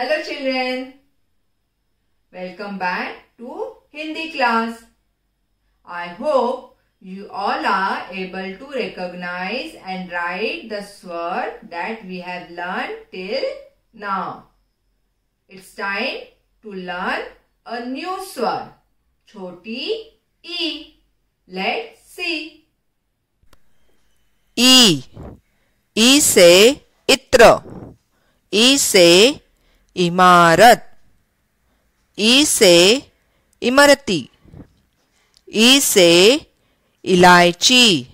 Hello children. Welcome back to Hindi class. I hope you all are able to recognize and write the swar that we have learned till now. It's time to learn a new swar, Choti E. Let's see. E. E say itra. E say इमारत ई से इमरती ई से इलायची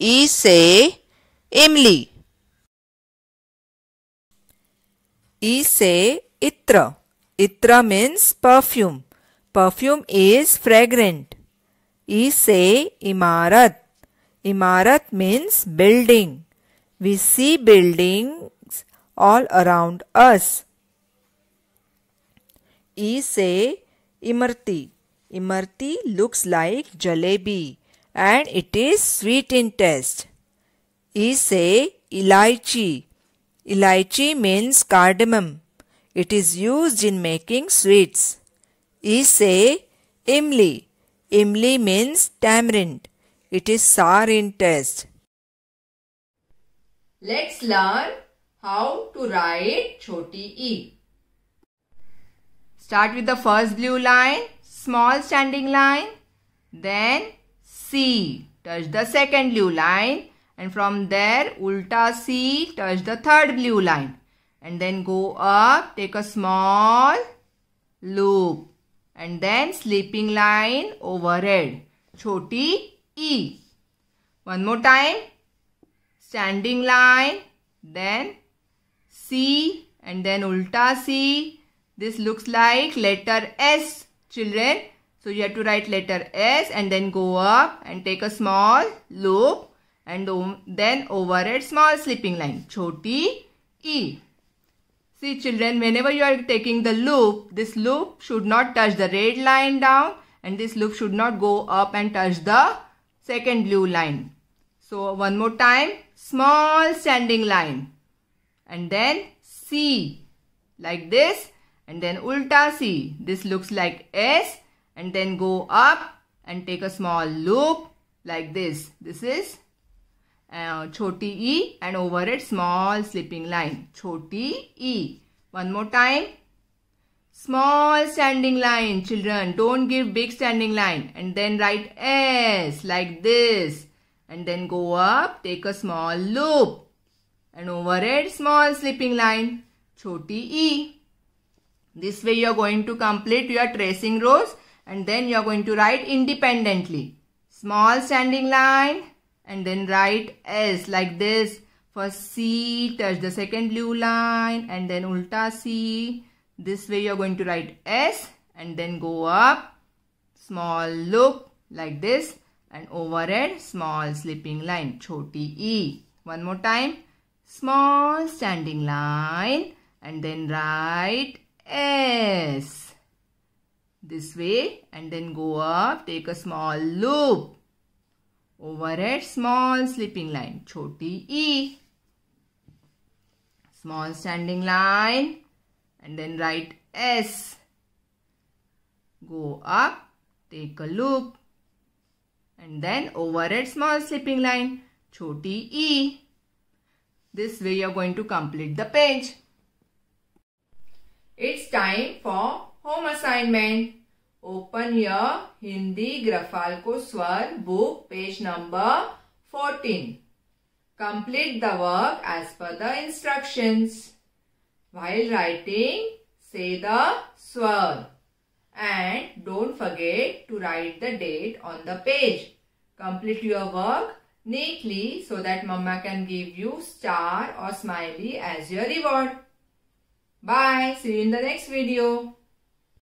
ई से इमली ई से इत्र इत्र means perfume perfume is fragrant ई से इमारत इमारत means building we see building all around us. E say Imarti. Imarti looks like jalebi and it is sweet in taste. E say Ilaichi. Ilaichi means cardamom. It is used in making sweets. E say Imli. Imli means tamarind. It is sour in taste. Let's learn how to write choti e. Start with the first blue line, small standing line, then C, touch the second blue line and from there ulta C, touch the third blue line and then go up, take a small loop and then sleeping line overhead, choti E. One more time, standing line, then C and then ulta C. This looks like letter S children. So you have to write letter S and then go up and take a small loop and then over it small slipping line. Choti E. See children whenever you are taking the loop this loop should not touch the red line down and this loop should not go up and touch the second blue line. So one more time small standing line and then C like this and then ulta C. This looks like S and then go up and take a small loop like this. This is uh, choti E and over it small slipping line. Choti E. One more time. Small standing line children. Don't give big standing line. And then write S like this. And then go up. Take a small loop and over it small slipping line choti e. This way you are going to complete your tracing rows and then you are going to write independently. Small standing line and then write S like this. First C, touch the second blue line and then ulta C. This way you are going to write S and then go up. Small loop like this and over it small slipping line choti E. One more time small standing line and then write S. This way and then go up, take a small loop. Overhead small slipping line, choti E. Small standing line and then write S. Go up, take a loop and then overhead small slipping line, choti E. This way you are going to complete the page. It's time for home assignment. Open your Hindi Grafalko Swar book page number 14. Complete the work as per the instructions. While writing, say the swar. And don't forget to write the date on the page. Complete your work neatly so that mama can give you star or smiley as your reward. Bye. See you in the next video.